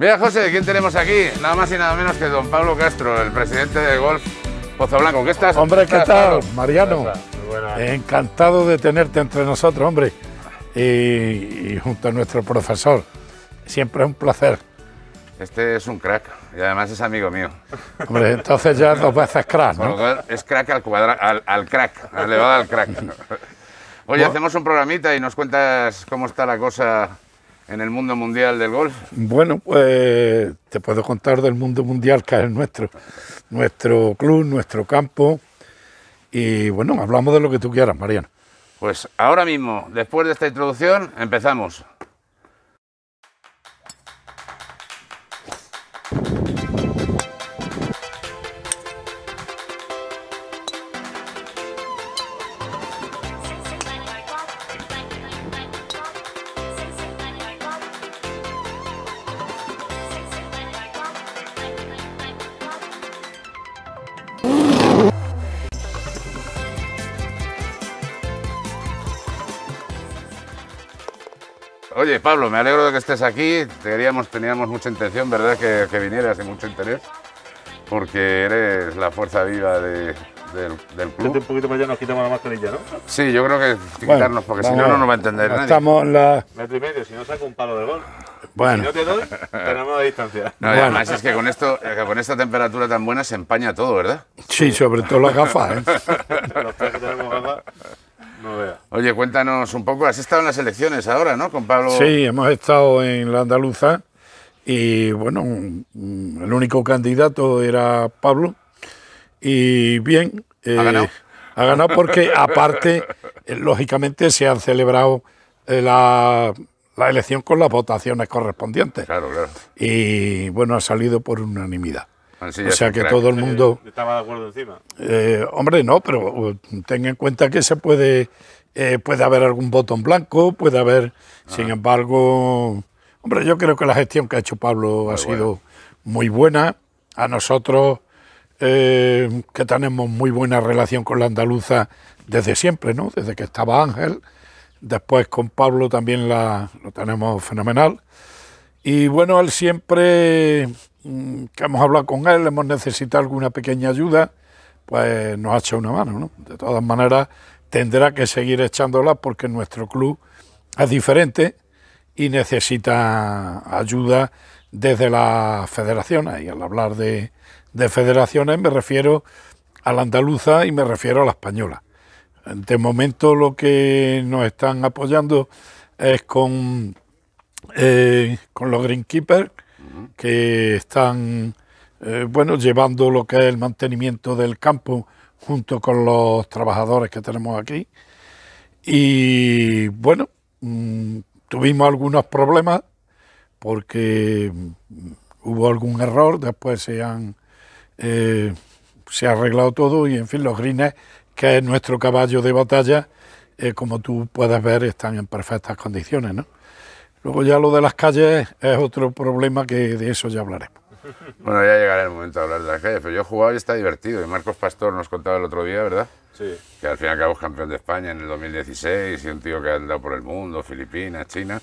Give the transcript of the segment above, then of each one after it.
Mira, José, ¿quién tenemos aquí? Nada más y nada menos que don Pablo Castro, el presidente de Golf Blanco. ¿Qué estás? Hombre, ¿qué, tal, Mariano? Encantado de tenerte entre nosotros, hombre. Y, junto a nuestro profesor. Siempre es un placer. Este es un crack y además es amigo mío. Hombre, entonces ya dos veces crack, ¿no? es crack al, cuadrado, al, al crack, elevado al crack. Oye, hacemos un programita y nos cuentas cómo está la cosa en el mundo mundial del golf? Bueno, pues te puedo contar del mundo mundial que es nuestro, nuestro club, nuestro campo y bueno, hablamos de lo que tú quieras, Mariano. Pues ahora mismo, después de esta introducción, empezamos. Pablo, me alegro de que estés aquí. teníamos mucha intención, ¿verdad? Que, vinieras y mucho interés, porque eres la fuerza viva de, del, del, club. un poquito más allá nos quitamos la mascarilla, ¿no? Sí, yo creo que quitarnos, porque si no, no nos va a entender nadie. Estamos la... Metro y medio, si no saco un palo de gol. Bueno. Si no te doy, tenemos la distancia. No, además es que con, esto, con esta temperatura tan buena se empaña todo, ¿verdad? Sí, sobre todo las gafas, ¿eh? Los tres que tenemos gafas... Oye, cuéntanos un poco, has estado en las elecciones ahora, ¿no? Con Pablo. Sí, hemos estado en la andaluza y bueno, el único candidato era Pablo y bien. ha eh, ganado. Ha ganado porque aparte, eh, lógicamente, se han celebrado eh, la, la elección con las votaciones correspondientes. Claro, claro. Y bueno, ha salido por unanimidad o sea que todo el mundo... Estaba de acuerdo encima. Eh, hombre, no, pero uh, ten en cuenta que se puede, eh, puede haber algún botón blanco, puede haber, sin embargo... Hombre, yo creo que la gestión que ha hecho Pablo ha sido muy buena. A nosotros, eh, que tenemos muy buena relación con la andaluza desde siempre, ¿no? Desde que estaba Ángel. Después con Pablo también la, lo tenemos fenomenal. Y bueno, él siempre Mm, que hemos hablado con él, hemos necesitado alguna pequeña ayuda, pues nos ha hecho una mano. ¿no? De todas maneras, tendrá que seguir echándola porque nuestro club es diferente y necesita ayuda desde las federaciones. Y al hablar de, federaciones me refiero a la andaluza y me refiero a la española. De momento lo que nos están apoyando es con, eh, con los Greenkeepers que están eh, bueno, llevando lo que es el mantenimiento del campo junto con los trabajadores que tenemos aquí. Y bueno, mm, tuvimos algunos problemas porque mm, hubo algún error, después se han eh, se ha arreglado todo y en fin los grines, que es nuestro caballo de batalla, eh, como tú puedes ver, están en perfectas condiciones, ¿no? Luego ya lo de las calles es otro problema que de eso ya hablaremos. Bueno, ya llegará el momento de hablar de las calles, pero yo he jugado y está divertido. Y Marcos Pastor nos contaba el otro día, ¿verdad? Sí. Que al fin y al cabo es campeón de España en el 2016 y un tío que ha andado por el mundo, Filipinas, China.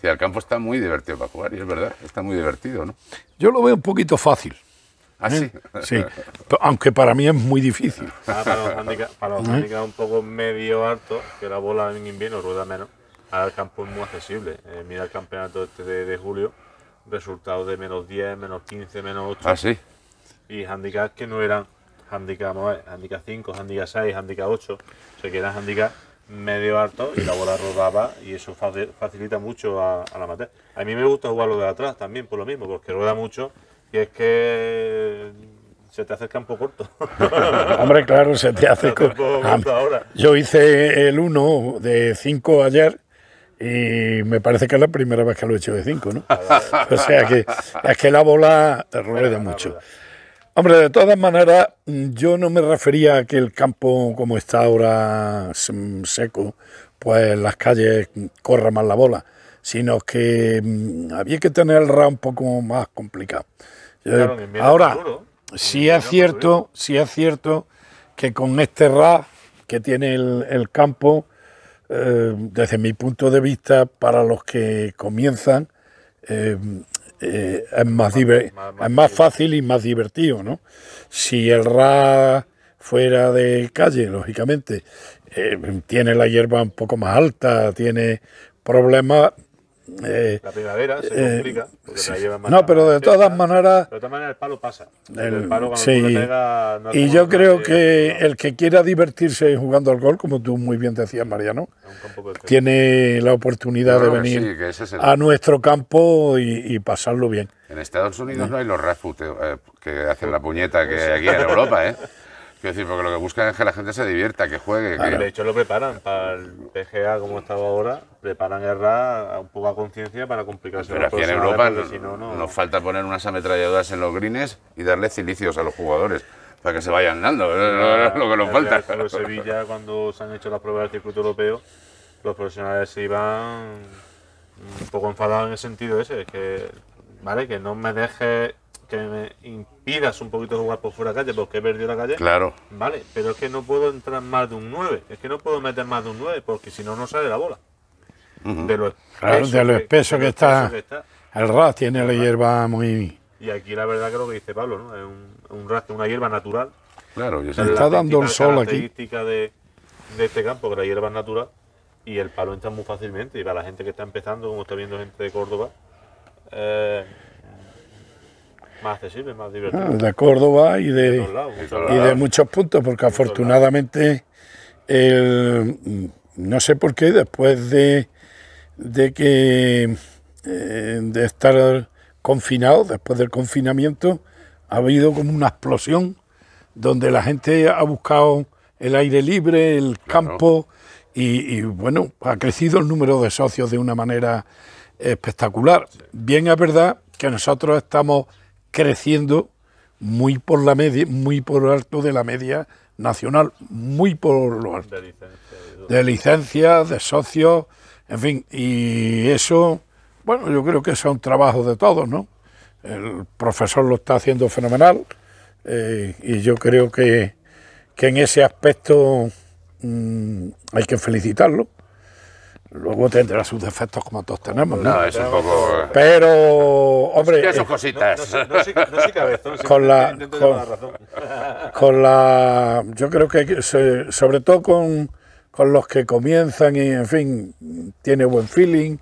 Sí, el campo está muy divertido para jugar, y es verdad, está muy divertido, ¿no? Yo lo veo un poquito fácil. ¿Ah, sí? ¿Eh? Sí, aunque para mí es muy difícil. Ah, para los handicaps ¿Eh? un poco medio alto, que la bola en invierno rueda menos. Ahora el campo es muy accesible. Eh, mira el campeonato este de, julio, resultados de menos 10, menos 15, menos 8. Ah, sí. Y handicaps que no eran handicap, handicap 5, handicap 6, handicap 8, o sea que eran Handicaps medio alto y la bola rodaba y eso facilita mucho a, la amateur. A mí me gusta jugarlo de atrás también por lo mismo, porque rueda mucho y es que se te hace el campo corto. Hombre, claro, se te hace corto. Ah, ahora. Yo hice el 1 de 5 ayer y me parece que es la primera vez que lo he hecho de cinco, ¿no? o sea que es que la bola te rueda mucho. Hombre, de todas maneras, yo no me refería a que el campo como está ahora mm, seco, pues las calles corra más la bola, sino que mm, había que tener el rampo un poco más complicado. ahora, sí es cierto, si es cierto que con este RA que tiene el, el campo, eh, desde mi punto de vista, para los que comienzan, eh, eh, es, más, es más fácil y más divertido, ¿no? Si el RA fuera de calle, lógicamente, tiene la hierba un poco más alta, tiene problemas eh, la primavera se complica. no, pero de todas maneras. De todas maneras, el palo pasa. y yo creo que, el que quiera divertirse jugando al gol, como tú muy bien decías, Mariano, tiene la oportunidad de venir a nuestro campo y, pasarlo bien. En Estados Unidos mm. no hay los refuteos eh, que hacen la puñeta que aquí en Europa, ¿eh? Quiero decir, porque lo que buscan es que la gente se divierta, que juegue. De hecho, lo preparan para el PGA, como estaba ahora, preparan el RA un poco a conciencia para complicarse. Pero aquí en Europa nos falta poner unas ametralladoras en los greens y darle cilicios a los jugadores para que se vayan dando. es lo que nos falta. En Sevilla, cuando se han hecho las pruebas del circuito europeo, los profesionales se iban un poco enfadados en el sentido ese, que, ¿vale? que no me deje que me impidas un poquito jugar por fuera de calle, porque he perdido la calle. Claro. Vale, pero es que no puedo entrar más de un 9. Es que no puedo meter más de un 9, porque si no, no sale la bola. De lo espeso, que, está, El RAS tiene la hierba muy. Y aquí la verdad creo que dice Pablo, ¿no? Es un, un una hierba natural. Claro, yo Está dando el sol aquí. de, de este campo, que la hierba es natural, y el palo entra muy fácilmente. Y para la gente que está empezando, como está viendo gente de Córdoba, eh, más accesible, más ah, divertido. de Córdoba y de, muchos puntos, porque afortunadamente, no sé por qué, después de, de que eh, de estar ...confinado, después del confinamiento, ha habido como una explosión donde la gente ha buscado el aire libre, el campo, y, bueno, ha crecido el número de socios de una manera espectacular. Bien es verdad que nosotros estamos creciendo muy por la media, muy por alto de la media nacional, muy por lo alto. De licencias, de, socios, en fin, y eso, bueno, yo creo que es un trabajo de todos, ¿no? El profesor lo está haciendo fenomenal eh, y yo creo que, en ese aspecto mm, hay que felicitarlo. Luego tendrá sus defectos como todos tenemos, ¿no? es un poco... Eh, Pero, hombre... Eh, cositas. No, con la... Con, la Yo creo que sobre todo con, con los que comienzan y, en fin, tiene buen feeling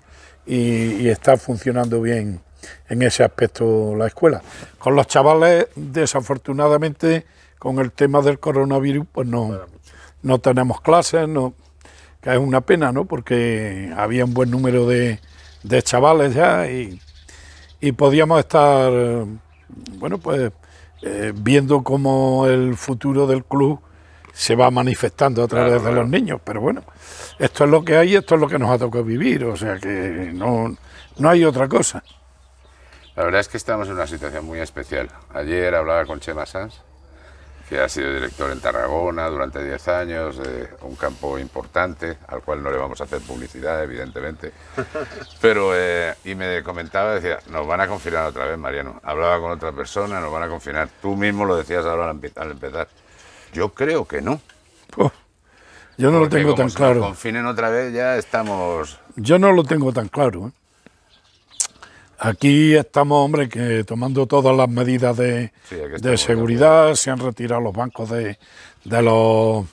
y, y está funcionando bien en ese aspecto la escuela. Con los chavales, desafortunadamente, con el tema del coronavirus, pues no, no tenemos clases, no que es una pena, ¿no? Porque había un buen número de, chavales ya y, podíamos estar, bueno, pues eh, viendo cómo el futuro del club se va manifestando a través de los niños, pero bueno, esto es lo que hay, esto es lo que nos ha tocado vivir, o sea que no, no hay otra cosa. La verdad es que estamos en una situación muy especial. Ayer hablaba con Chema Sanz que ha sido director en Tarragona durante 10 años, eh, un campo importante, al cual no le vamos a hacer publicidad, evidentemente. Pero, eh, y me comentaba, decía, nos van a confinar otra vez, Mariano. Hablaba con otra persona, nos van a confinar. Tú mismo lo decías ahora al empezar. Yo creo que no. yo no lo tengo tan claro. Nos confinen otra vez, ya estamos. Yo no lo tengo tan claro. ¿eh? Aquí estamos, hombre, que tomando todas las medidas de, seguridad, se han retirado los bancos de, los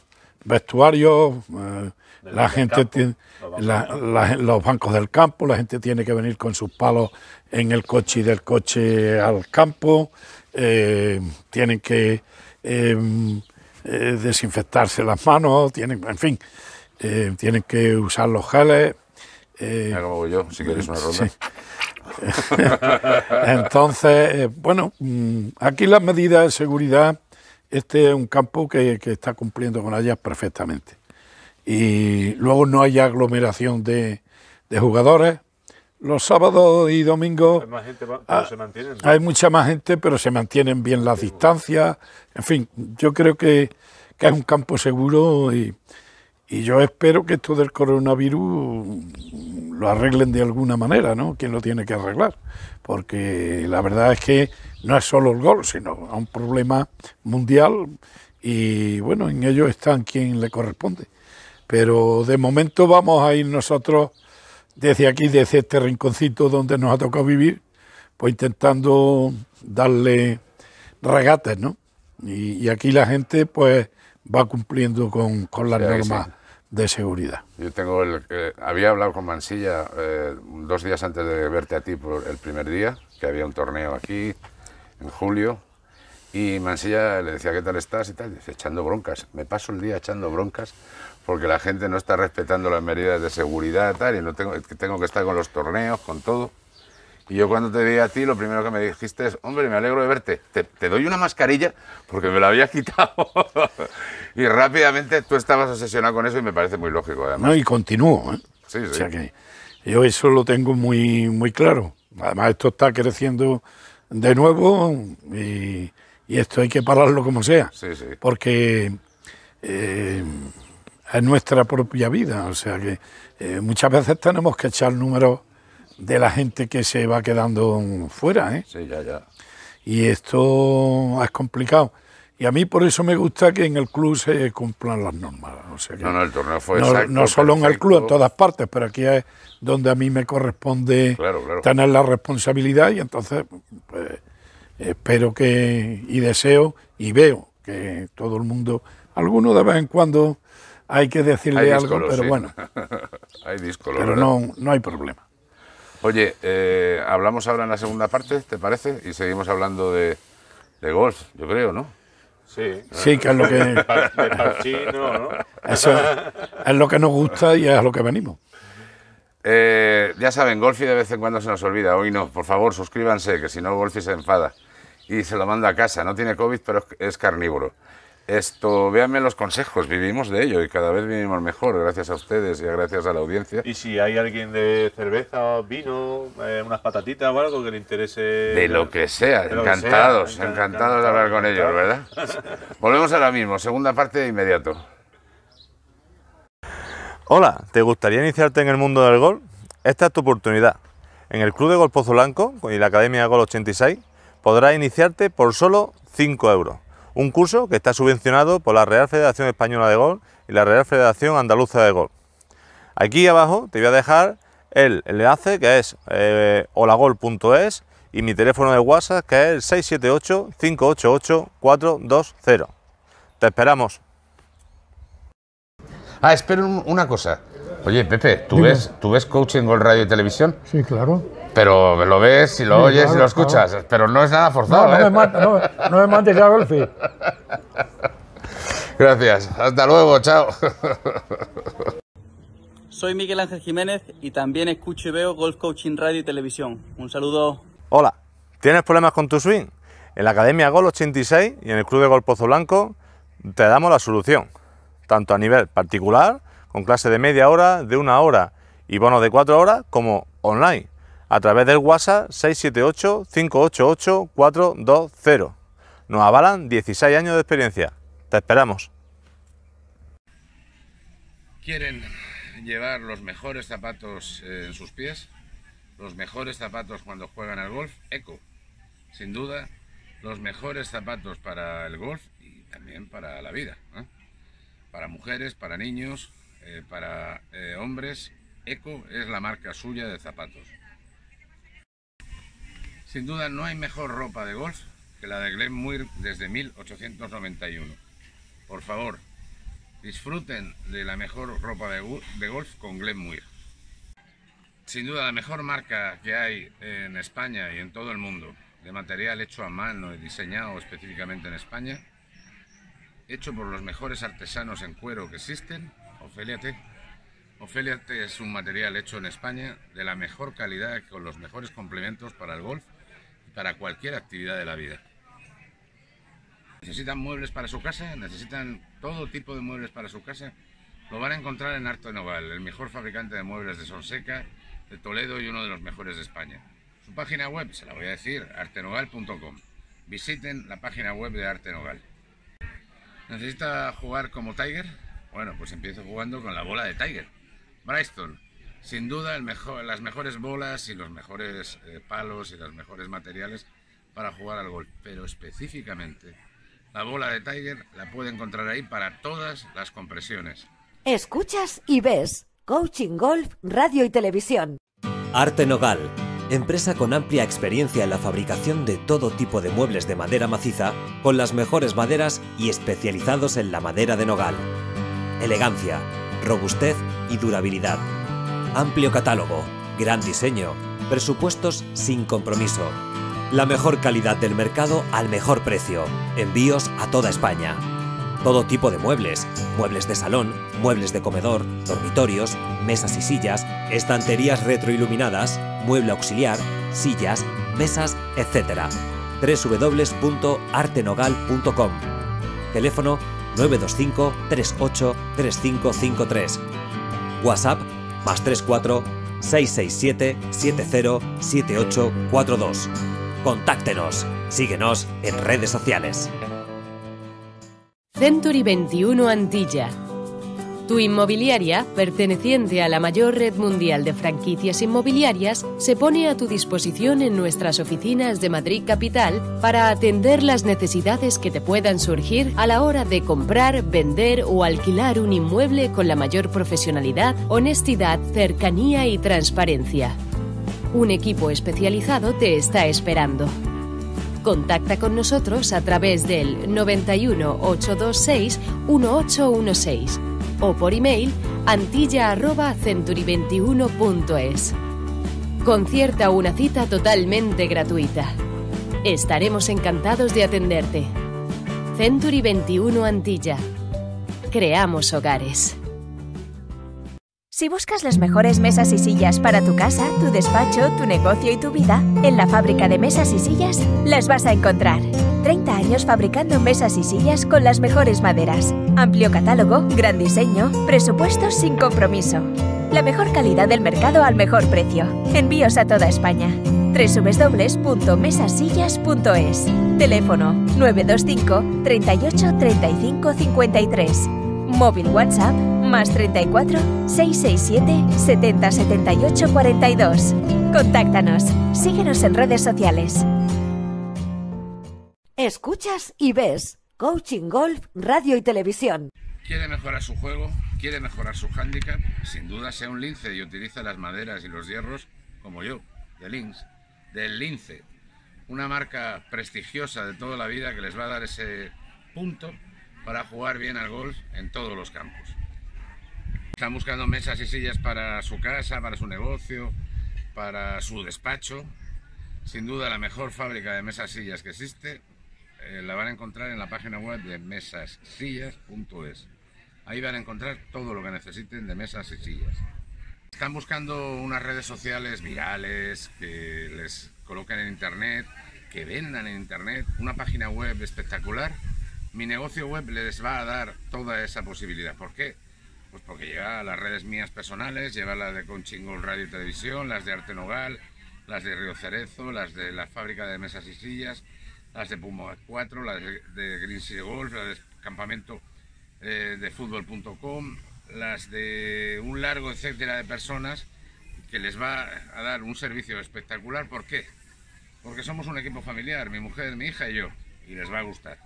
vestuarios, eh, la gente tiene, los, bancos del campo, la gente tiene que venir con sus palos en el coche y del coche al campo, eh, tienen que eh, desinfectarse las manos, tienen, en fin, tienen que usar los geles. Eh, yo, Entonces, eh, bueno, mm, aquí las medidas de seguridad, este es un campo que, está cumpliendo con ellas perfectamente. Y luego no hay aglomeración de, jugadores. Los sábados y domingos ah, hay, mucha más gente, pero se mantienen bien las distancias. En fin, yo creo que, que es un campo seguro y, y yo espero que esto del coronavirus lo arreglen de alguna manera, ¿no? ¿Quién lo tiene que arreglar. Porque la verdad es que no es solo el gol, sino un problema mundial. Y bueno, en ello están quien le corresponde. Pero de momento vamos a ir nosotros desde aquí, desde este rinconcito donde nos ha tocado vivir, pues intentando darle regates, ¿no? Y, aquí la gente pues va cumpliendo con, con las normas de seguridad. Yo tengo el, había hablado con Mansilla eh, dos días antes de verte a ti por el primer día, que había un torneo aquí en julio, y Mansilla le decía, ¿qué tal estás? Y tal, echando broncas. Me paso el día echando broncas porque la gente no está respetando las medidas de seguridad, tal, y no tengo, tengo que estar con los torneos, con todo. Y yo cuando te vi a ti, lo primero que me dijiste es, hombre, me alegro de verte, te, doy una mascarilla porque me la había quitado. y rápidamente tú estabas obsesionado con eso y me parece muy lógico además. No, y continúo. ¿eh? Sí, sí. O sea que yo eso lo tengo muy, muy claro. Además esto está creciendo de nuevo y, esto hay que pararlo como sea. Sí, sí. Porque eh, es nuestra propia vida. O sea que eh, muchas veces tenemos que echar números de la gente que se va quedando fuera, ¿eh? Sí, ya, ya. Y esto es complicado. Y a mí por eso me gusta que en el club se cumplan las normas. no, no, el torneo fue no solo en el club, en todas partes, pero aquí es donde a mí me corresponde tener la responsabilidad y entonces pues, espero que y deseo y veo que todo el mundo, alguno de vez en cuando hay que decirle algo, pero bueno. hay pero no, no hay problema. Oye, eh, hablamos ahora en la segunda parte, ¿te parece? Y seguimos hablando de, golf, yo creo, ¿no? Sí. Sí, que es lo que. es, lo que nos gusta y es lo que venimos. Eh, ya saben, Golfi de vez en cuando se nos olvida. Hoy no, por favor, suscríbanse, que si no, Golfi se enfada. Y se lo manda a casa. No tiene COVID, pero es carnívoro. Esto, véanme los consejos, vivimos de ello y cada vez vivimos mejor, gracias a ustedes y gracias a la audiencia. Y si hay alguien de cerveza, vino, eh, unas patatitas o algo que le interese... De lo que sea, encantados, Encantados, de hablar con ellos, ¿verdad? Volvemos ahora mismo, segunda parte de inmediato. Hola, ¿te gustaría iniciarte en el mundo del gol?... Esta es tu oportunidad. En el Club de Gol Pozo y la Academia Gol 86 podrás iniciarte por solo 5 euros. Un curso que está subvencionado por la Real Federación Española de Golf y la Real Federación Andaluza de Golf. Aquí abajo te voy a dejar el enlace que es eh, holagol.es y mi teléfono de WhatsApp que es el 678-588-420. Te esperamos. Ah, espero una cosa. Oye, Pepe, ¿tú, ves, ¿tú ves coaching Gol Radio y Televisión? Sí, claro pero lo ves y lo oyes y lo escuchas, pero no es nada forzado. No, ¿eh? me, mate, no, me mates ya, Golfi. Gracias, hasta luego, chao. Soy Miguel Ángel Jiménez y también escucho y veo Golf Coaching Radio y Televisión. Un saludo. Hola, ¿tienes problemas con tu swing? En la Academia Gol 86 y en el Club de Gol Pozo Blanco te damos la solución, tanto a nivel particular, con clase de media hora, de una hora y bonos de cuatro horas, como online a través del WhatsApp 678-588-420. Nos avalan 16 años de experiencia. Te esperamos. ¿Quieren llevar los mejores zapatos eh, en sus pies? ¿Los mejores zapatos cuando juegan al golf? Eco. Sin duda, los mejores zapatos para el golf y también para la vida. Para mujeres, para niños, eh, para eh, hombres. Eco es la marca suya de zapatos. Sin duda no hay mejor ropa de golf que la de Muir desde 1891. Por favor, disfruten de la mejor ropa de, golf con Muir. Sin duda la mejor marca que hay en España y en todo el mundo, de material hecho a mano y diseñado específicamente en España, hecho por los mejores artesanos en cuero que existen, Ofelia T. Ofelia es un material hecho en España de la mejor calidad con los mejores complementos para el golf para cualquier actividad de la vida. Necesitan muebles para su casa, necesitan todo tipo de muebles para su casa. Lo van a encontrar en arte Noval, el mejor fabricante de muebles de Sonseca, de Toledo y uno de los mejores de España. Su página web, se la voy a decir, artenogal.com. Visiten la página web de Arte Nogal. ¿Necesita jugar como Tiger? Bueno, pues empiezo jugando con la bola de Tiger. Bryston, sin duda las mejores bolas y los mejores eh, palos y los mejores materiales para jugar al golf, pero específicamente la bola de Tiger la puede encontrar ahí para todas las compresiones. Escuchas y ves Coaching Golf, Radio y Televisión. Arte Nogal, empresa con amplia experiencia en la fabricación de todo tipo de muebles de madera maciza, con las mejores maderas y especializados en la madera de nogal. Elegancia, robustez y durabilidad Amplio catálogo, gran diseño, presupuestos sin compromiso. La mejor calidad del mercado al mejor precio. Envíos a toda España. Todo tipo de muebles, muebles de salón, muebles de comedor, dormitorios, mesas y sillas, estanterías retroiluminadas, mueble auxiliar, sillas, mesas, etc. www.artenogal.com Teléfono 925 38 3553 WhatsApp más 34 667 707842. Contáctenos, síguenos en redes sociales. Century 21 Antilla tu inmobiliaria, perteneciente a la mayor red mundial de franquicias inmobiliarias, se pone a tu disposición en nuestras oficinas de Madrid Capital para atender las necesidades que te puedan surgir a la hora de comprar, vender o alquilar un inmueble con la mayor profesionalidad, honestidad, cercanía y transparencia. Un equipo especializado te está esperando. Contacta con nosotros a través del 91 826 1816 o por email antilla.century21.es. Concierta una cita totalmente gratuita. Estaremos encantados de atenderte. Century 21 Antilla. Creamos hogares. Si buscas las mejores mesas y sillas para tu casa, tu despacho, tu negocio y tu vida, en la fábrica de mesas y sillas las vas a encontrar. 30 años fabricando mesas y sillas con las mejores maderas. Amplio catálogo, gran diseño, presupuestos sin compromiso. La mejor calidad del mercado al mejor precio. Envíos a toda España. www.mesasillas.es Teléfono 925 38 35 53 Móvil WhatsApp más 34 667 70 78 42 Contáctanos. Síguenos en redes sociales. Escuchas y ves Coaching Golf, Radio y Televisión. Quiere mejorar su juego, quiere mejorar su handicap, sin duda sea un lince y utiliza las maderas y los hierros como yo, de Lynx, del lince, una marca prestigiosa de toda la vida que les va a dar ese punto para jugar bien al golf en todos los campos. Están buscando mesas y sillas para su casa, para su negocio, para su despacho. Sin duda la mejor fábrica de mesas y sillas que existe eh, la van a encontrar en la página web de mesasillas.es. Ahí van a encontrar todo lo que necesiten de mesas y sillas. Están buscando unas redes sociales virales que les coloquen en internet, que vendan en internet, una página web espectacular. Mi negocio web les va a dar toda esa posibilidad. ¿Por qué? Pues porque lleva las redes mías personales, lleva las de Conchingol Radio y Televisión, las de Arte Nogal, las de Río Cerezo, las de la fábrica de mesas y sillas, las de Pumo 4, las de Green Golf, las de Campamento eh, de Fútbol.com, las de un largo etcétera de personas que les va a dar un servicio espectacular. ¿Por qué? Porque somos un equipo familiar, mi mujer, mi hija y yo, y les va a gustar.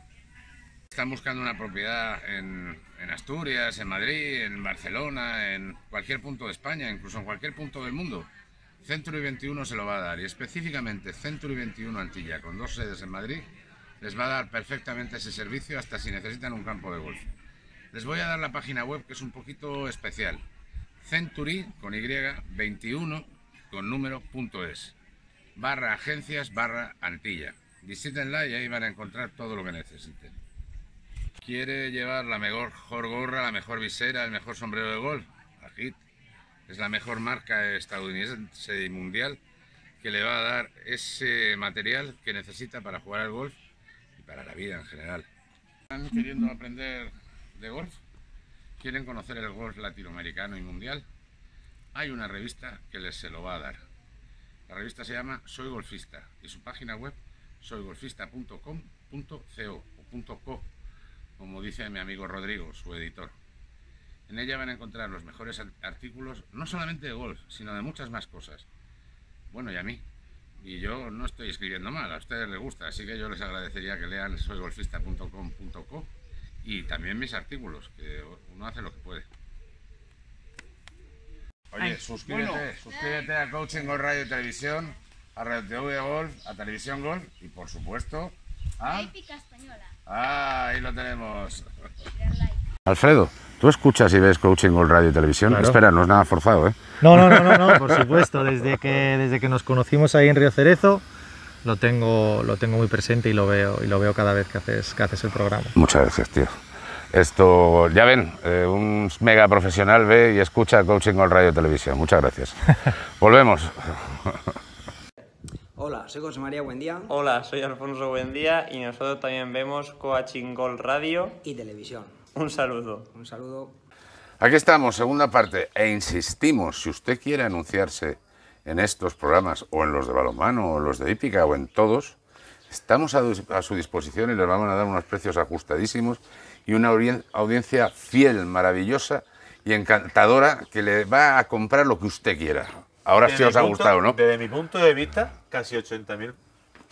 Están buscando una propiedad en Asturias, en Madrid, en Barcelona, en cualquier punto de España, incluso en cualquier punto del mundo. Century 21 se lo va a dar y específicamente Century 21 Antilla, con dos sedes en Madrid, les va a dar perfectamente ese servicio hasta si necesitan un campo de golf. Les voy a dar la página web que es un poquito especial. Century con Y 21 con número punto es barra agencias barra Antilla. Visítenla y ahí van a encontrar todo lo que necesiten. ¿Quiere llevar la mejor gorra, la mejor visera, el mejor sombrero de golf? Agit es la mejor marca estadounidense y mundial que le va a dar ese material que necesita para jugar al golf y para la vida en general. Están queriendo aprender de golf, quieren conocer el golf latinoamericano y mundial. Hay una revista que les se lo va a dar. La revista se llama Soy Golfista y su página web soygolfista.com.co o como dice mi amigo Rodrigo, su editor. En ella van a encontrar los mejores artículos, no solamente de golf, sino de muchas más cosas. Bueno, y a mí. Y yo no estoy escribiendo mal, a ustedes les gusta, así que yo les agradecería que lean soygolfista.com.co y también mis artículos, que uno hace lo que puede. Oye, suscríbete, suscríbete a Coaching Golf Radio y Televisión, a Radio TV Golf, a Televisión Golf y por supuesto a... épica española. Ah, ahí lo tenemos. Alfredo, tú escuchas y ves coaching con radio y televisión. Espera, no es nada forzado, ¿eh? No, no, no, no, por supuesto. Desde que, desde que nos conocimos ahí en Río Cerezo, lo tengo, lo tengo muy presente y lo veo, y lo veo cada vez que haces, haces el programa. Muchas gracias, tío. Esto, ya ven, eh, un mega profesional ve y escucha coaching con radio y televisión. Muchas gracias. Volvemos. Hola, soy José María Buendía. Hola, soy Alfonso Buendía y nosotros también vemos Coaching Gold Radio y Televisión. Un saludo. Un saludo. Aquí estamos, segunda parte. E insistimos, si usted quiere anunciarse en estos programas, o en los de balonmano, o los de hípica, o en todos, estamos a, su disposición y les vamos a dar unos precios ajustadísimos y una audiencia fiel, maravillosa y encantadora que le va a comprar lo que usted quiera. Ahora sí os ha gustado, ¿no? Desde mi punto de vista, casi 80.000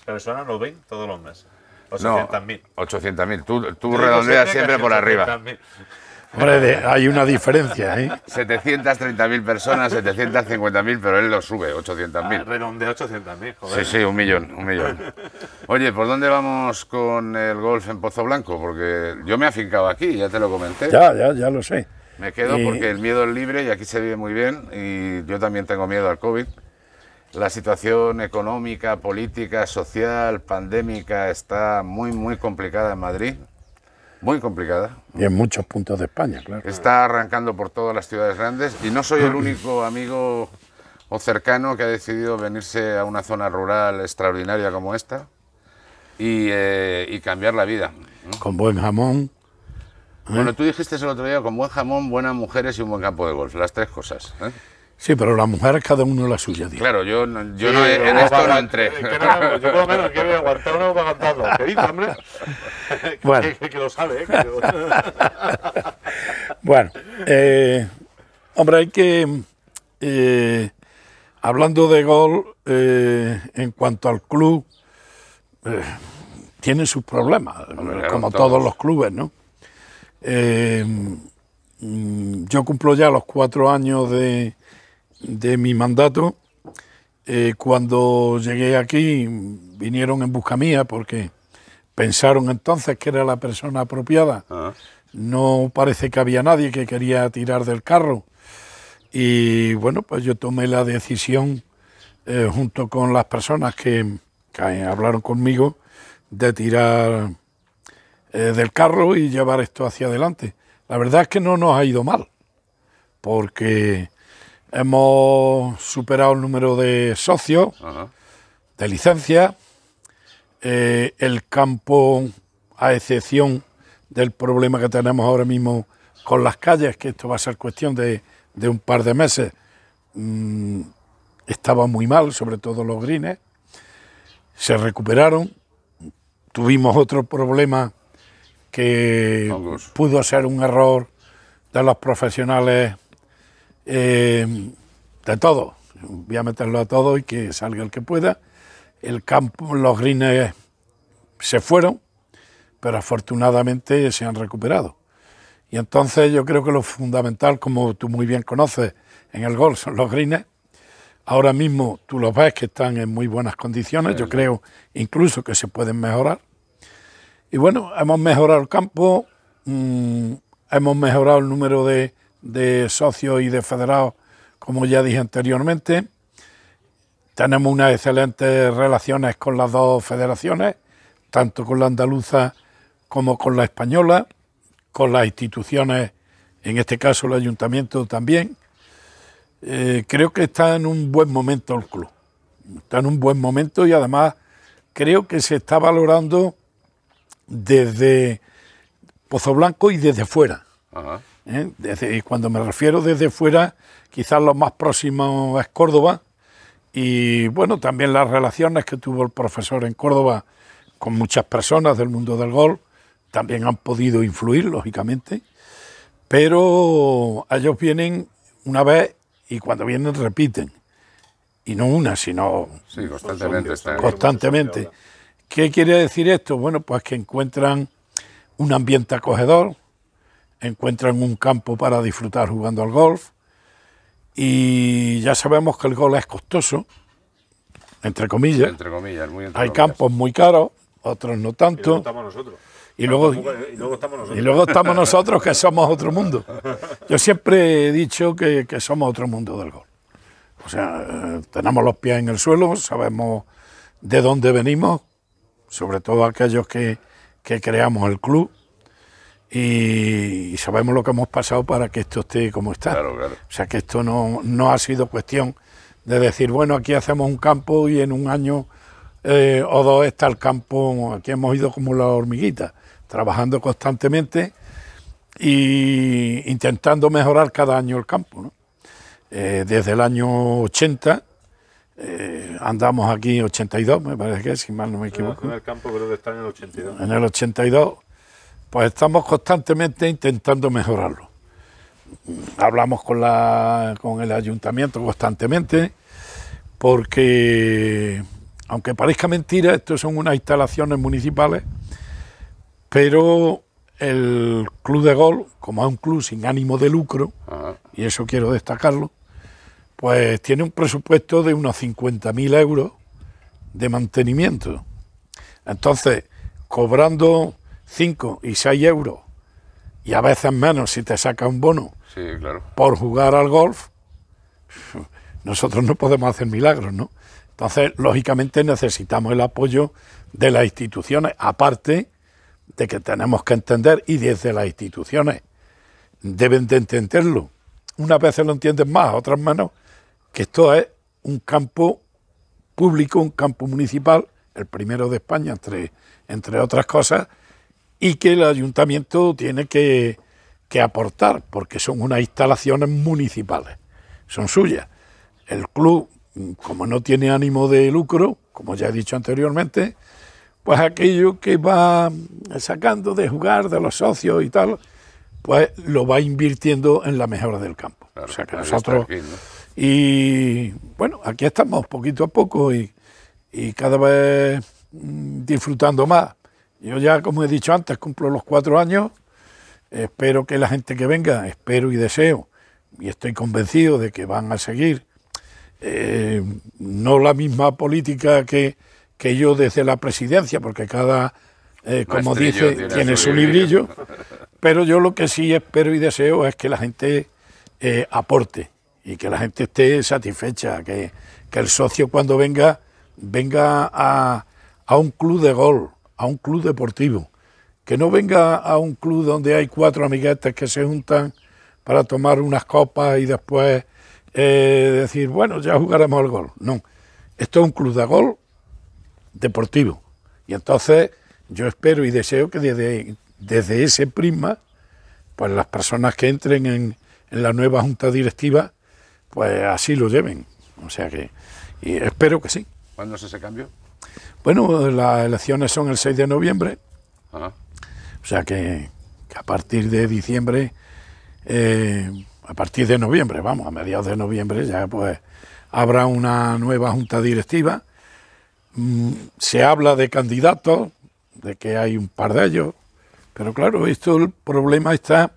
personas lo ven todos los meses. 800.000. 800.000. Tú, tú redondeas siempre por arriba. Hombre, hay una diferencia, ¿eh? 730.000 personas, 750.000, pero él lo sube, 800.000. Ah, redondea 800.000, joder. Sí, sí, un millón, un millón. Oye, ¿por dónde vamos con el golf en Pozo Blanco? Porque yo me he afincado aquí, ya te lo comenté. Ya, ya, ya lo sé. Me quedo porque el miedo es libre y aquí se vive muy bien y yo también tengo miedo al COVID. La situación económica, política, social, pandémica está muy, muy complicada en Madrid. Muy complicada. Y en muchos puntos de España, claro. Está arrancando por todas las ciudades grandes y no soy el único amigo o cercano que ha decidido venirse a una zona rural extraordinaria como esta y, eh, cambiar la vida. Con buen jamón. ¿eh? Bueno, tú dijiste el otro día, con buen jamón, buenas mujeres y un buen campo de golf, las tres cosas. ¿eh? Sí, pero las mujeres cada uno la suya, tío. Claro, yo, yo no, en esto no entré. yo por lo menos quiero aguantar una para cantarlo. ¿Qué dices, hombre? Que, lo sabe, ¿eh? bueno, eh, hombre, hay que... Eh, hablando de gol, eh, en cuanto al club, eh, tiene sus problemas, como todos. todos. los clubes, ¿no? Mm, yo cumplo ya los cuatro años de de mi mandato, eh, cuando llegué aquí vinieron en busca mía porque pensaron entonces que era la persona apropiada. Ah. No parece que había nadie que quería tirar del carro. Y bueno, pues yo tomé la decisión eh, junto con las personas que, hablaron conmigo de tirar eh, del carro y llevar esto hacia adelante. La verdad es que no nos ha ido mal, porque Hemos superado el número de socios, de licencia. Eh, el campo, a excepción del problema que tenemos ahora mismo con las calles, que esto va a ser cuestión de, un par de meses, mm, estaba muy mal, sobre todo los grines. Se recuperaron. Tuvimos otro problema que pudo ser un error de los profesionales Em, de todo. Voy a meterlo a todo y que salga el que pueda. El campo, los grines eh, se fueron, pero afortunadamente se han recuperado. Y entonces yo creo que lo fundamental, como tú muy bien conoces en el gol, son los grines Ahora mismo tú los ves que están en muy buenas condiciones, yo creo incluso que se pueden mejorar. Y bueno, hemos mejorado el campo, mm, hemos mejorado el número de, de socios y de federados, como ya dije anteriormente. Tenemos unas excelentes relaciones con las dos federaciones, tanto con la andaluza como con la española, con las instituciones, en este caso el ayuntamiento también. Eh, creo que está en un buen momento el club. Está en un buen momento y además creo que se está valorando desde Pozo Blanco y desde fuera. ¿eh? y cuando me refiero desde fuera, quizás lo más próximo es Córdoba y bueno, también las relaciones que tuvo el profesor en Córdoba con muchas personas del mundo del golf también han podido influir, lógicamente, pero ellos vienen una vez y cuando vienen repiten, y no una, sino sí, constantemente. constantemente. ¿Qué quiere decir esto? Bueno, pues que encuentran un ambiente acogedor, encuentran un campo para disfrutar jugando al golf y ya sabemos que el golf es costoso, entre comillas. Entre comillas, Hay campos muy caros, otros no tanto. Y luego estamos nosotros. Y luego, estamos nosotros. que somos otro mundo. Yo siempre he dicho que, somos otro mundo del golf. O sea, eh, tenemos los pies en el suelo, sabemos de dónde venimos, sobre todo aquellos que, que creamos el club y sabemos lo que hemos pasado para que esto esté como está. O sea que esto no, ha sido cuestión de decir, bueno, aquí hacemos un campo y en un año eh, o dos está el campo, aquí hemos ido como la hormiguita, trabajando constantemente ...y intentando mejorar cada año el campo. Eh, desde el año 80 eh, andamos aquí 82, me parece que, si mal no me equivoco. En el campo creo que está en el 82. En el 82 pues estamos constantemente intentando mejorarlo. Hablamos con, la, con el ayuntamiento constantemente porque, aunque parezca mentira, esto son unas instalaciones municipales, pero el club de gol, como es un club sin ánimo de lucro, y eso quiero destacarlo, pues tiene un presupuesto de unos 50.000 euros de mantenimiento. Entonces, cobrando 5 y 6 euros, y a veces menos si te saca un bono por jugar al golf, nosotros no podemos hacer milagros, ¿no? Entonces, lógicamente necesitamos el apoyo de las instituciones, aparte de que tenemos que entender, y desde las instituciones deben de entenderlo. Unas veces lo entienden más, otras menos, que esto es un campo público, un campo municipal, el primero de España, entre, entre otras cosas, y que el ayuntamiento tiene que, aportar, porque son unas instalaciones municipales, son suyas. El club, como no tiene ánimo de lucro, como ya he dicho anteriormente, pues aquello que va sacando de jugar de los socios y tal, pues lo va invirtiendo en la mejora del campo. nosotros... Y bueno, aquí estamos poquito a poco y cada vez mm, disfrutando más yo ya, como he dicho antes, cumplo los cuatro años. Espero que la gente que venga, espero y deseo, y estoy convencido de que van a seguir, eh, no la misma política que, yo desde la presidencia, porque cada, eh, como dice, tiene, su librillo, pero yo lo que sí espero y deseo es que la gente eh, aporte y que la gente esté satisfecha, que, el socio cuando venga venga a, a un club de gol a un club deportivo. Que no venga a un club donde hay cuatro amiguetes que se juntan para tomar unas copas y después eh, decir, bueno, ya jugaremos al gol. No, esto es un club de gol deportivo. Y entonces yo espero y deseo que desde, desde ese prisma, pues las personas que entren en, la nueva junta directiva, pues así lo lleven. O sea que y espero que sí. ¿Cuándo se ese cambio? Bueno, las elecciones son el 6 de noviembre, ah. o sea que, a partir de diciembre, eh, a partir de noviembre, vamos, a mediados de noviembre ya pues habrá una nueva junta directiva. Mm, se habla de candidatos, de que hay un par de ellos, pero claro, esto el problema está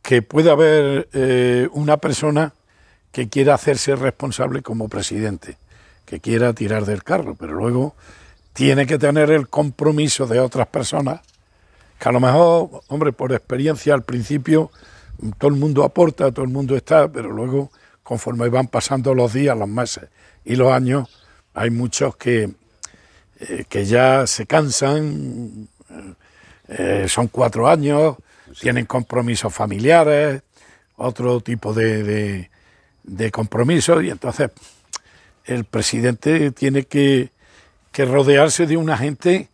que puede haber eh, una persona que quiera hacerse responsable como presidente que quiera tirar del carro, pero luego tiene que tener el compromiso de otras personas, que a lo mejor, hombre, por experiencia al principio mm, todo el mundo aporta, todo el mundo está, pero luego conforme van pasando los días, los meses y los años, hay muchos que, eh, que ya se cansan, mm, eh, son cuatro años, tienen compromisos familiares, otro tipo de, de, de compromisos y entonces el presidente tiene que, que rodearse de una gente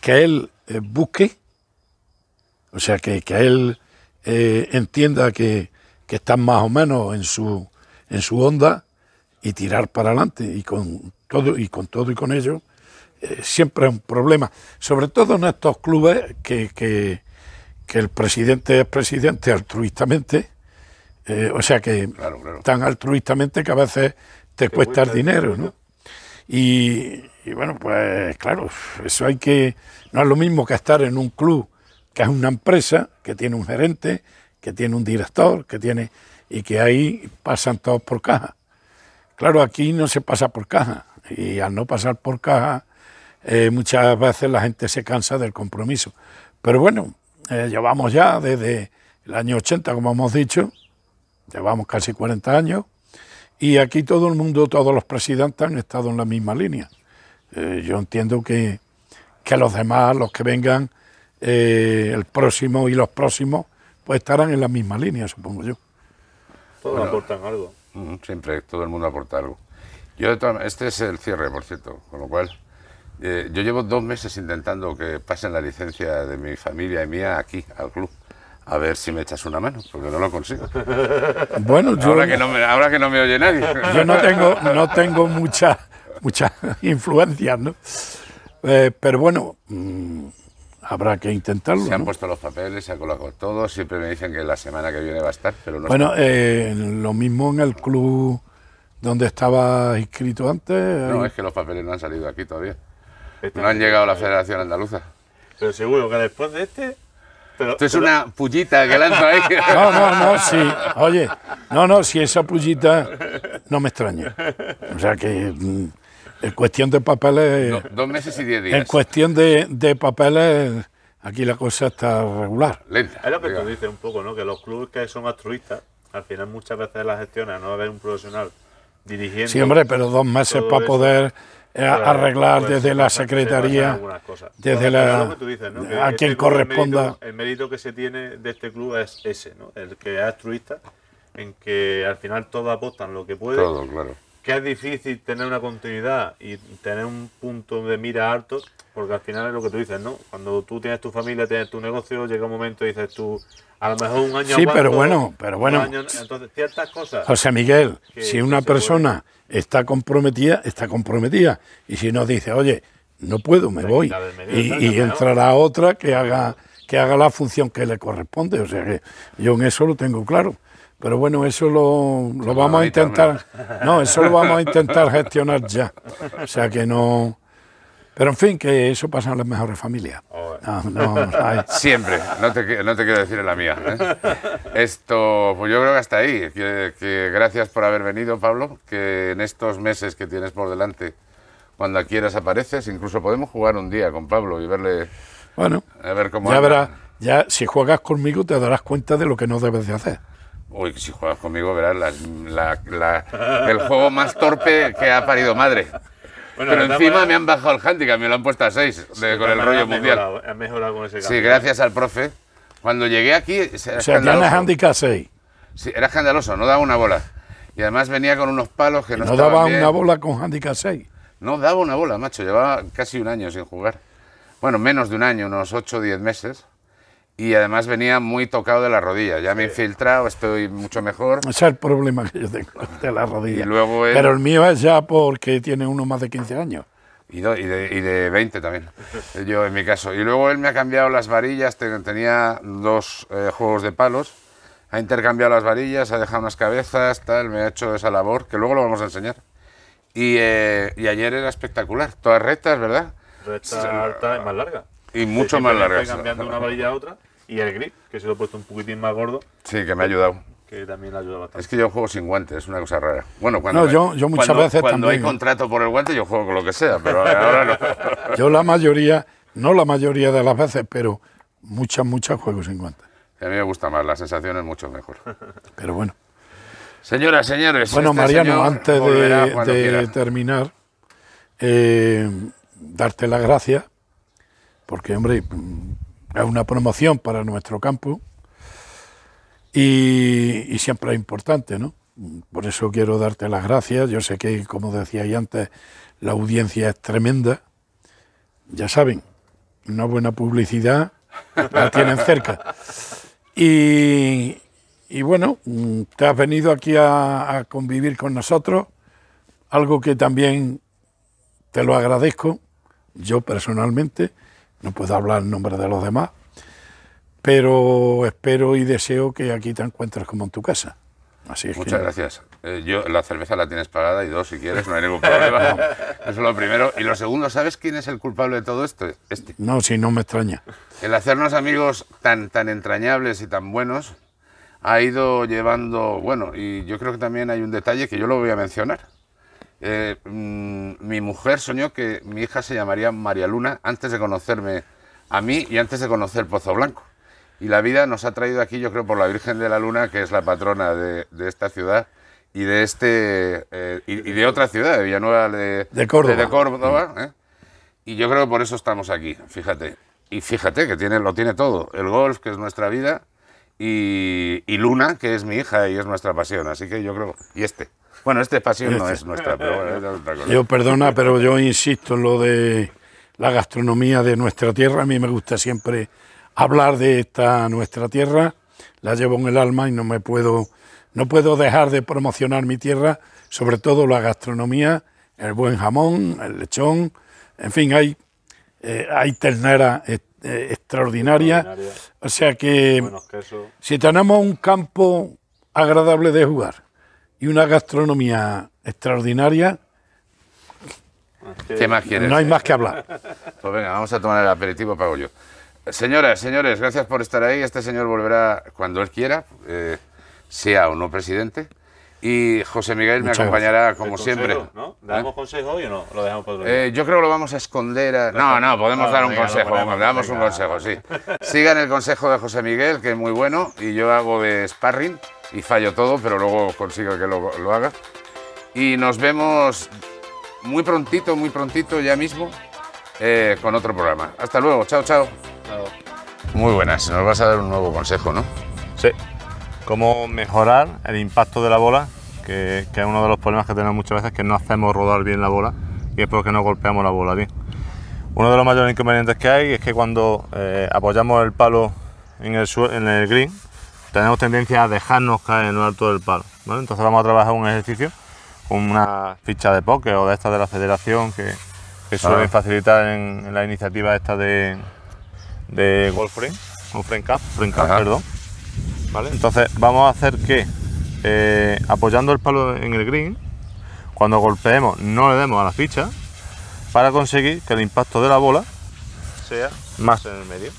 que él eh, busque, o sea, que, que él eh, entienda que, que, están más o menos en su, en su onda y tirar para adelante y con todo y con todo y con ello eh, siempre es un problema, sobre todo en estos clubes que, que, el presidente es presidente altruistamente, o sea que tan altruistamente que a veces te, cuesta, el dinero, ¿no? Y, bueno, pues claro, eso hay que... No es lo mismo que estar en un club, que es una empresa, que tiene un gerente, que tiene un director, que tiene... Y que ahí pasan todos por caja. Claro, aquí no se pasa por caja. Y al no pasar por caja, eh, muchas veces la gente se cansa del compromiso. Pero bueno, eh, llevamos ya desde el año 80, como hemos dicho, llevamos casi 40 años, y aquí todo el mundo, todos los presidentes han estado en la misma línea. Eh, yo entiendo que, los demás, los que vengan, eh, el próximo y los próximos, pues estarán en la misma línea, supongo yo. Todos aportan algo. Siempre, todo el mundo aporta algo. Yo, este es el cierre, por cierto, con lo cual, eh, yo llevo dos meses intentando que pasen la licencia de mi familia y mía aquí, al club a ver si me echas una mano, porque no lo consigo. Bueno, yo... Ahora que no me, oye nadie. Yo no tengo, no tengo mucha, mucha influencia, ¿no? Eh, pero bueno, mm, habrá que intentarlo. Se han puesto los papeles, se ha colocado todo. Siempre me dicen que la semana que viene va a estar, pero no. Bueno, eh, lo mismo en el club donde estaba inscrito antes. No, es que los papeles no han salido aquí todavía. Este no han llegado a la Federación Andaluza. Pero seguro que después de este esto es una pullita que lanza ahí. No, no, no, sí. Oye, no, no, si esa pullita no me extraña. O sea que mm, en cuestión de papeles... dos meses y diez días. En cuestión de, papeles... Aquí la cosa está regular. Lenta. Es lo que tú dices un poco, ¿no? Que los clubes que son altruistas, al final muchas veces las gestionan, no va haber un profesional dirigiendo. siempre pero dos meses para poder eh, arreglar desde la Secretaría, desde la, a quien corresponda. El mérito, que se tiene de este club es ese, ¿no? el que es altruista, en que al final todos apostan lo que pueden. Todo, claro que es difícil tener una continuidad y tener un punto de mira alto, porque al final es lo que tú dices, ¿no? Cuando tú tienes tu familia, tienes tu negocio, llega un momento y dices tú, a lo mejor un año. Sí, pero bueno, pero bueno. Año, entonces, ciertas cosas. José Miguel, si una persona está comprometida, está comprometida. Y si nos dice, oye, no puedo, me voy. y, y entrará otra que haga, que haga la función que le corresponde. O sea que yo en eso lo tengo claro. Pero bueno, eso lo, lo vamos a intentar. No, eso lo vamos a intentar gestionar ya. O sea que no. Pero en fin, que eso pasa en las mejores familias. Oh, ah, Siempre, no te, no te, quiero decir en la mía. ¿eh? Esto, pues yo creo que hasta ahí. Que, gracias por haber venido, Pablo. Que en estos meses que tienes por delante, cuando quieras apareces, incluso podemos jugar un día con Pablo y verle. Bueno, a ver cómo ya verás, ya si juegas conmigo te darás cuenta de lo que no debes de hacer. Uy, si juegas conmigo, verás el juego más torpe que ha parido madre. Pero encima me han bajado el handicap, me lo han puesto a 6 con el rollo mundial. mejorado con ese sí, gracias al profe. Cuando llegué aquí. O sea, tienes handicap 6. Sí, era escandaloso, no daba una bola. Y además venía con unos palos que no, no daba una bola con handicap 6. No daba una bola, macho, llevaba casi un año sin jugar. Bueno, menos de un año, unos 8 o 10 meses y además venía muy tocado de la rodilla. Ya me he infiltrado, estoy mucho mejor. Ese es el problema que yo tengo de la rodilla. luego Pero el mío es ya porque tiene uno más de 15 años. Y de, 20 también, yo en mi caso. Y luego él me ha cambiado las varillas, tenía dos eh, juegos de palos, ha intercambiado las varillas, ha dejado unas cabezas, tal, me ha hecho esa labor, que luego lo vamos a enseñar. Y, eh, ayer era espectacular, todas rectas, ¿verdad? Recta alta y más larga. Y mucho más larga. cambiando una varilla a otra. Y el grip, que se lo he puesto un poquitín más gordo. Sí, que me ha ayudado. Que también ha ayudado bastante. Es que yo juego sin guantes, es una cosa rara. Bueno, cuando, no, yo, yo muchas veces cuando hay ¿eh? contrato por el guante, yo juego con lo que sea, pero ahora no. yo la mayoría, no la mayoría de las veces, pero muchas, muchas juego sin guantes. A mí me gusta más, la sensación es mucho mejor. Pero bueno. Señoras, señores. Bueno, este Mariano, antes de, terminar, eh, darte la gracia, porque, hombre, es una promoción para nuestro campo y, siempre es importante, ¿no? Por eso quiero darte las gracias. Yo sé que, como decíais antes, la audiencia es tremenda. Ya saben, una buena publicidad la tienen cerca. Y, y bueno, te has venido aquí a, convivir con nosotros, algo que también te lo agradezco, yo personalmente, no puedo hablar en nombre de los demás, pero espero y deseo que aquí te encuentres como en tu casa. Así es Muchas gracias. Eh, yo la cerveza la tienes pagada y dos si quieres, no hay ningún problema. Eso es lo primero. Y lo segundo, ¿sabes quién es el culpable de todo esto? Este. No, si no me extraña. El hacernos amigos tan, tan entrañables y tan buenos ha ido llevando, bueno, y yo creo que también hay un detalle que yo lo voy a mencionar. Eh, mm, mi mujer soñó que mi hija se llamaría María Luna antes de conocerme a mí y antes de conocer Pozo Blanco. Y la vida nos ha traído aquí, yo creo, por la Virgen de la Luna, que es la patrona de, esta ciudad y de este eh, y, de otra ciudad, de Villanueva de, Córdoba. ¿eh? Y yo creo que por eso estamos aquí, fíjate. Y fíjate que tiene, lo tiene todo. El golf, que es nuestra vida, y Luna, que es mi hija y es nuestra pasión. Así que yo creo, y este. Bueno, este espacio no este. es nuestra, pero Yo perdona, pero yo insisto en lo de la gastronomía de nuestra tierra. A mí me gusta siempre hablar de esta nuestra tierra. La llevo en el alma y no me puedo no puedo dejar de promocionar mi tierra, sobre todo la gastronomía, el buen jamón, el lechón, en fin, hay eh, hay ternera eh, eh, extraordinaria. O sea que si tenemos un campo agradable de jugar y una gastronomía extraordinaria. ¿Qué más quieres? No hay más que hablar. Pues venga, vamos a tomar el aperitivo, pago yo. Señoras, señores, gracias por estar ahí. Este señor volverá cuando él quiera, eh, sea o no presidente. Y José Miguel me acompañará como siempre. ¿Damos ¿Eh? consejo hoy o no? ¿Lo dejamos eh, yo creo que lo vamos a esconder. No, no, podemos ah, dar un consejo. le damos un consejo, sí. Sigan el consejo de José Miguel, que es muy bueno, y yo hago de sparring y fallo todo, pero luego consigo que lo, lo haga. Y nos vemos muy prontito, muy prontito, ya mismo, eh, con otro programa. Hasta luego, chao, chao. Muy buenas, nos vas a dar un nuevo consejo, ¿no? Sí, cómo mejorar el impacto de la bola, que, que es uno de los problemas que tenemos muchas veces, que no hacemos rodar bien la bola y es porque no golpeamos la bola bien. Uno de los mayores inconvenientes que hay es que cuando eh, apoyamos el palo en el, en el green, tenemos tendencia a dejarnos caer en lo alto del palo. Entonces vamos a trabajar un ejercicio con una ficha de póker o de estas de la federación que, suelen facilitar en, la iniciativa esta de, de Golf Frame, o Frame Cup, ¿Vale? Entonces vamos a hacer que eh, apoyando el palo en el green, cuando golpeemos no le demos a la ficha para conseguir que el impacto de la bola sea más en el medio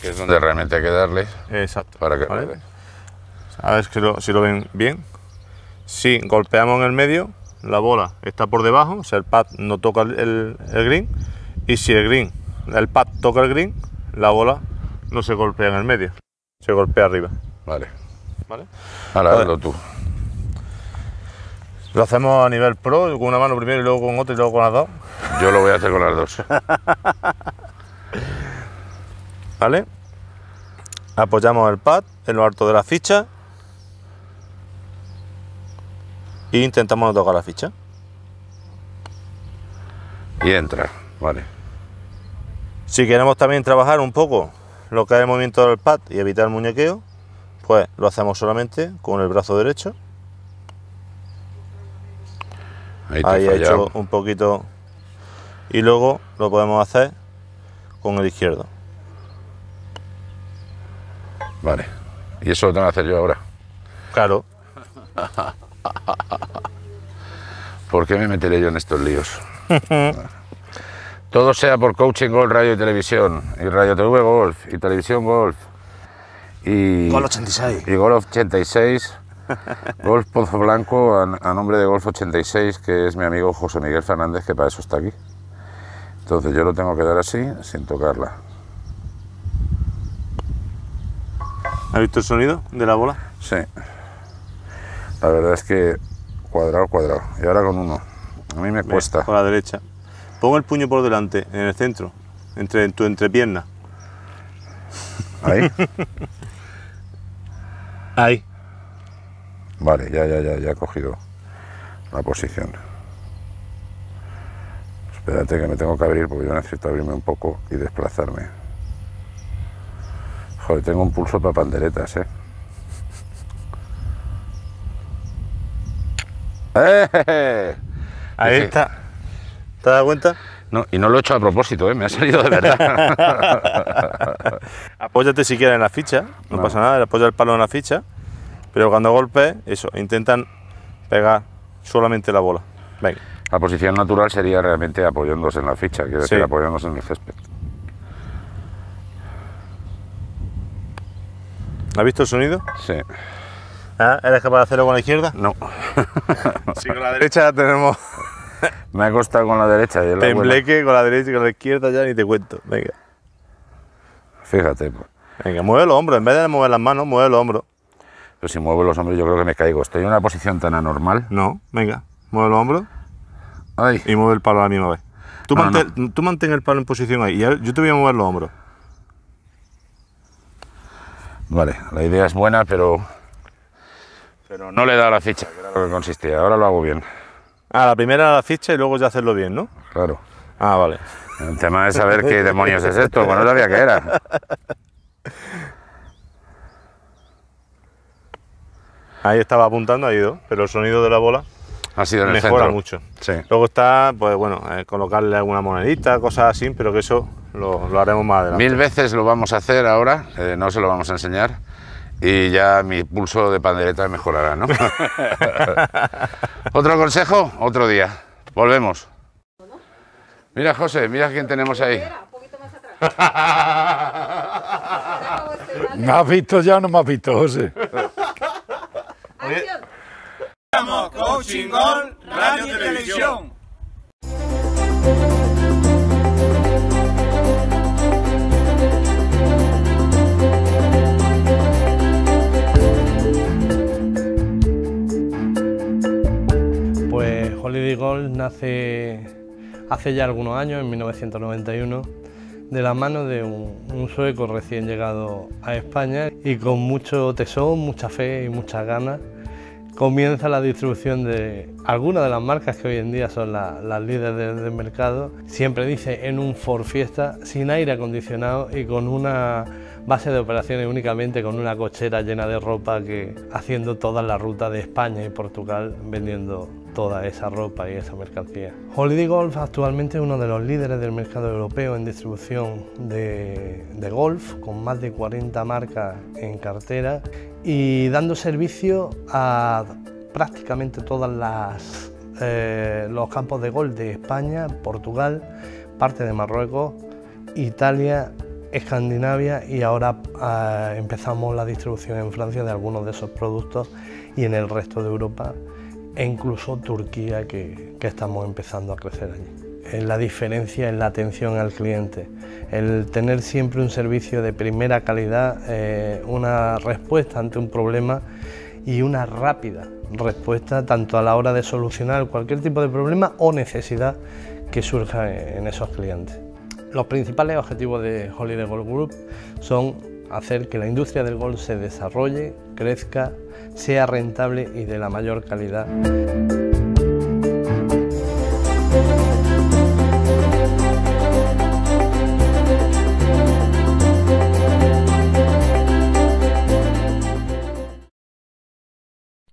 que es donde realmente hay que darle. Exacto. Para que A ver si lo, ven bien. Si golpeamos en el medio, la bola está por debajo, o sea, el pad no toca el, green. Y si el green, el pad toca el green, la bola no se golpea en el medio, se golpea arriba. Vale. ¿Vale? Ahora hazlo tú. Lo hacemos a nivel pro, con una mano primero y luego con otra y luego con las dos. Yo lo voy a hacer con las dos. Apoyamos el pad en lo alto de la ficha e intentamos no tocar la ficha. Y entra, vale. Si queremos también trabajar un poco lo que es el movimiento del pad y evitar muñequeo, pues lo hacemos solamente con el brazo derecho. Ahí, ha hecho un poquito. Y luego lo podemos hacer con el izquierdo. Vale. Y eso lo tengo que hacer yo ahora. Claro. ¿Por qué me meteré yo en estos líos? Todo sea por Coaching Golf, Radio y Televisión, y Radio TV Golf, y Televisión Golf, y... Golf 86. Y Golf 86, Golf Pozo Blanco, a, a, nombre de Golf 86, que es mi amigo José Miguel Fernández, que para eso está aquí. Entonces yo lo tengo que dar así, sin tocarla. ¿Has visto el sonido de la bola? Sí. La verdad es que cuadrado, cuadrado. Y ahora con uno. A mí me cuesta. la derecha. Pongo el puño por delante, en el centro, entre en tu entrepierna. ¿Ahí? Ahí. Vale, ya, ya, ya, ya he cogido la posición. Espérate que me tengo que abrir porque yo necesito abrirme un poco y desplazarme tengo un pulso para panderetas, ¿eh? Ahí eh, está. ¿Te das cuenta? No, y no lo he hecho a propósito, eh, me ha salido de verdad. Apóyate siquiera en la ficha, no, pasa nada, apoya el palo en la ficha, pero cuando golpe, eso, intentan pegar solamente la bola. La posición natural sería realmente apoyándose en la ficha, Quiero decir apoyándonos en el césped. ¿Has visto el sonido? Sí. ¿Ah? ¿Eres capaz de hacerlo con la izquierda? No. Si con la pues derecha tenemos. Me ha costado con la derecha. Te Tembleque con la derecha y con la izquierda ya ni te cuento. Venga. Fíjate. Pues. Venga, mueve los hombros. En vez de mover las manos, mueve los hombros. Pero si muevo los hombros, yo creo que me caigo. Estoy en una posición tan anormal. No, venga. Mueve los hombros. Ay. Y mueve el palo a la misma vez. Tú, mantén, el palo en posición ahí. yo te voy a mover los hombros. Vale, la idea es buena, pero, pero no le he dado la ficha, que era lo que consistía. Ahora lo hago bien. Ah, la primera la ficha y luego ya hacerlo bien, ¿no? Claro. Ah, vale. El tema es saber qué demonios es esto, pues no sabía qué era. Ahí estaba apuntando, ha ido, pero el sonido de la bola ha sido mejora mucho. Sí. Luego está, pues bueno, eh, colocarle alguna monedita, cosas así, pero que eso lo, haremos más adelante. Mil veces lo vamos a hacer ahora, eh, no se lo vamos a enseñar y ya mi pulso de pandereta mejorará, ¿no? Otro consejo, otro día. Volvemos. Mira, José, mira quién tenemos ahí. ¿Me has visto ya no me has visto, José? Televisión. Holiday Gold nace hace ya algunos años, en 1991, de la mano de un, sueco recién llegado a España y con mucho tesón, mucha fe y muchas ganas comienza la distribución de algunas de las marcas que hoy en día son las líderes del mercado. Siempre dice en un forfiesta, Fiesta sin aire acondicionado y con una base de operaciones únicamente con una cochera llena de ropa que haciendo toda la ruta de España y Portugal vendiendo toda esa ropa y esa mercancía. Holiday Golf actualmente es uno de los líderes del mercado europeo en distribución de, golf, con más de 40 marcas en cartera y dando servicio a prácticamente todas las eh, los campos de golf de España, Portugal, parte de Marruecos, Italia Escandinavia y ahora ah, empezamos la distribución en Francia de algunos de esos productos y en el resto de Europa e incluso Turquía que, estamos empezando a crecer allí eh, la diferencia es la atención al cliente, el tener siempre un servicio de primera calidad, eh, una respuesta ante un problema y una rápida respuesta tanto a la hora de solucionar cualquier tipo de problema o necesidad que surja en esos clientes. Los principales objetivos de Holiday Golf Group son hacer que la industria del golf se desarrolle, crezca, sea rentable y de la mayor calidad.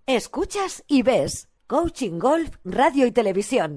Escuchas y ves Coaching Golf, Radio y Televisión.